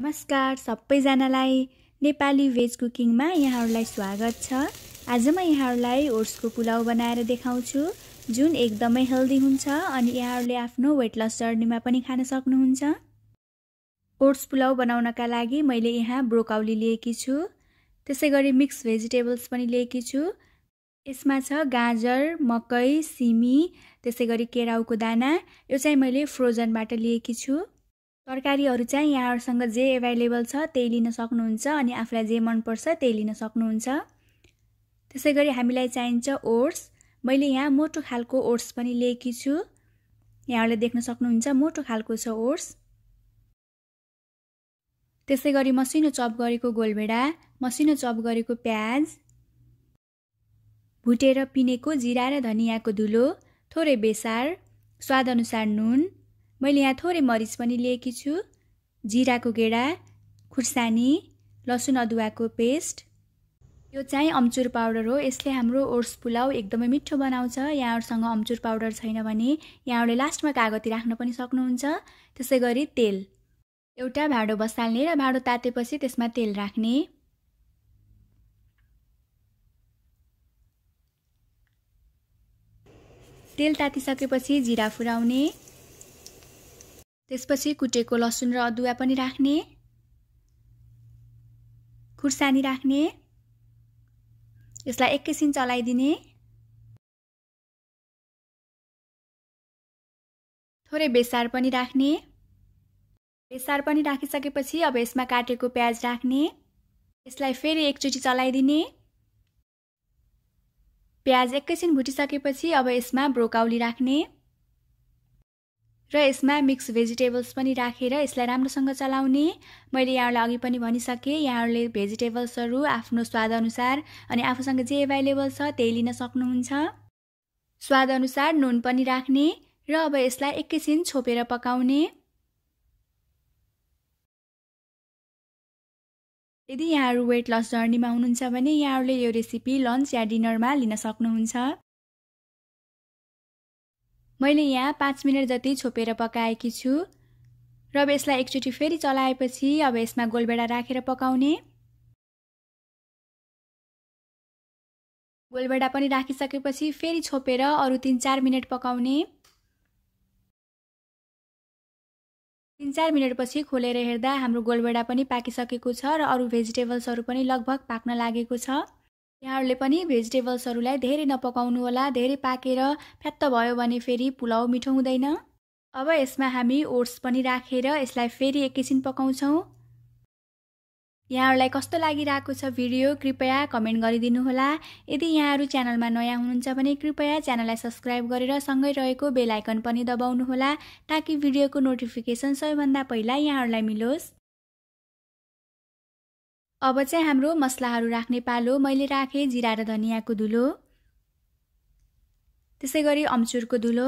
नमस्कार सबैजनालाई नेपाली भेज कुकिङमा यहाँहरूलाई स्वागत छ आज म यहाँहरूलाई ओट्सको पुलाउ बनाएर देखाउँछु जुन एकदमै हेल्दी हुन्छ अनि यहाँहरूले आफ्नो वेट लस जर्नीमा पनि खान सक्नुहुन्छ ओट्स पुलाउ बनाउनका लागि मैले यहाँ ब्रोकाउली लिएकी छु त्यसै गरी मिक्स भेजिटेबल्स पनि लिएकी छु यसमा छ गाजर मकै सिमी त्यसै गरी केराउको दाना यो चाहिँ मैले फ्रोजनबाट लिएकी छु तरकारीहरू चाहिँ यहाँहरूसँग जे एभाइलेबल छ त्यही लिन सक्नुहुन्छ अनि आफूलाई जे मनपर्छ त्यही लिन सक्नुहुन्छ त्यसै गरी हामीलाई चाहिन्छ ओट्स मैले यहाँ मोटो खालको ओट्स पनि लिएकी छु यहाँहरूले देख्न सक्नुहुन्छ मोटो खालको छ ओट्स त्यसै गरी मसिनो चप गरेको गोलभेडा मसिनो चप गरेको प्याज भुटेर पिनेको जिरा र धनियाँको धुलो थोरै बेसार स्वादअनुसार नुन मैले यहाँ थोरै मरिच पनि लिएकी छु जिराको गेडा खुर्सानी लसुन अदुवाको पेस्ट यो चाहिँ अम्चुर पाउडर हो यसले हाम्रो ओट्स पुलाउ एकदमै मिठो बनाउँछ यहाँहरूसँग अम्चुर पाउडर छैन भने यहाँहरूले लास्टमा कागती राख्न पनि सक्नुहुन्छ त्यसै गरी तेल एउटा भाँडो बसाल्ने र भाँडो तातेपछि त्यसमा तेल राख्ने तेल तातिसकेपछि जिरा फुराउने त्यसपछि कुटेको लसुन र अदुवा पनि राख्ने खुर्सानी राख्ने यसलाई एकैछिन चलाइदिने थोरै बेसार पनि राख्ने बेसार पनि राखिसकेपछि अब यसमा काटेको प्याज राख्ने यसलाई फेरि एकचोटि चलाइदिने प्याज एकैछिन भुटिसकेपछि अब यसमा ब्रोकाउली राख्ने र यसमा मिक्स भेजिटेबल्स पनि राखेर रा, यसलाई राम्रोसँग चलाउने मैले यहाँहरूलाई अघि पनि भनिसकेँ यहाँहरूले भेजिटेबल्सहरू आफ्नो स्वादअनुसार अनि आफूसँग जे एभाइलेबल छ त्यही लिन सक्नुहुन्छ स्वादअनुसार नुन पनि राख्ने र अब यसलाई एकैछिन छोपेर पकाउने यदि यहाँहरू वेट लस जर्नीमा हुनुहुन्छ भने यहाँहरूले यो रेसिपी लन्च या डिनरमा लिन सक्नुहुन्छ मैले यहाँ पाँच मिनट जति छोपेर पकाएकी छु र अब यसलाई एकचोटि फेरि चलाएपछि अब यसमा गोलबेडा राखेर पकाउने गोलबेडा पनि राखिसकेपछि फेरि छोपेर अरू तिन चार मिनट पकाउने तिन चार मिनटपछि खोलेर हेर्दा हाम्रो गोलबेडा पनि पाकिसकेको छ र अरू भेजिटेबल्सहरू पनि लगभग पाक्न लागेको छ यहाँहरूले पनि भेजिटेबल्सहरूलाई धेरै नपकाउनु होला धेरै पाकेर फ्यात्त भयो भने फेरि पुलाउ मिठो हुँदैन अब यसमा हामी ओट्स पनि राखेर यसलाई फेरि एकैछिन पकाउँछौँ यहाँहरूलाई कस्तो लागिरहेको छ भिडियो कृपया कमेन्ट गरिदिनुहोला यदि यहाँहरू च्यानलमा नयाँ हुनुहुन्छ भने कृपया च्यानललाई सब्सक्राइब गरेर सँगै रहेको बेलायकन पनि दबाउनुहोला ताकि भिडियोको नोटिफिकेसन सबैभन्दा पहिला यहाँहरूलाई मिलोस् अब चाहिँ हाम्रो मसलाहरू राख्ने पालो मैले राखेँ जिरा र धनियाँको धुलो त्यसै गरी अम्चुरको धुलो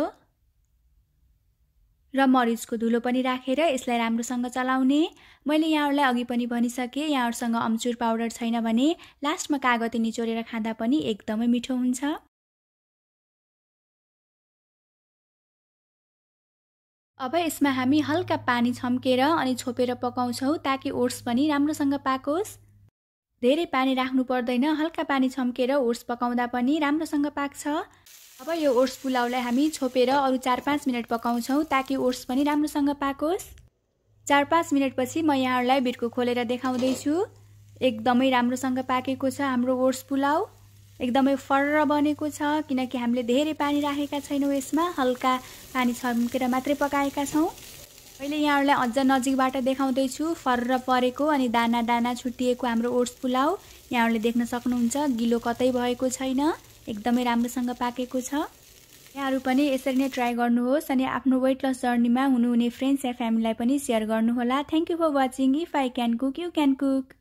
र मरिचको धुलो पनि राखेर यसलाई राम्रोसँग चलाउने मैले यहाँहरूलाई अघि पनि भनिसकेँ यहाँहरूसँग अम्चुर पाउडर छैन भने लास्टमा कागती निचोरेर खाँदा पनि एकदमै मिठो हुन्छ अब यसमा हामी हल्का पानी छम्केर अनि छोपेर पकाउँछौँ ताकि ओट्स पनि राम्रोसँग पाकोस् धेरै पानी राख्नु पर्दैन हल्का पानी छम्केर ओट्स पकाउँदा पनि राम्रोसँग पाक्छ अब यो ओट्स पुलाउलाई हामी छोपेर अरू चार पाँच मिनट पकाउँछौँ ताकि ओट्स पनि राम्रोसँग पाकोस् चार पाँच मिनटपछि म यहाँहरूलाई भिडको खोलेर देखाउँदैछु एकदमै राम्रोसँग पाकेको छ हाम्रो ओट्स पुलाउ एकदमै फर्र बनेको छ किनकि हामीले धेरै पानी राखेका छैनौँ यसमा हल्का पानी छम्केर मात्रै पकाएका छौँ मैले यहाँहरूलाई अझ नजिकबाट देखाउँदैछु फर्र परेको अनि दाना दाना छुट्टिएको हाम्रो ओट्स पुलाउ यहाँहरूले देख्न सक्नुहुन्छ गिलो कतै भएको छैन एकदमै राम्रोसँग पाकेको छ यहाँहरू पनि यसरी नै ट्राई गर्नुहोस् अनि आफ्नो वेट लस जर्नीमा हुनुहुने फ्रेन्ड्स या फ्यामिलीलाई पनि सेयर गर्नुहोला thank you for watching if I can cook you can cook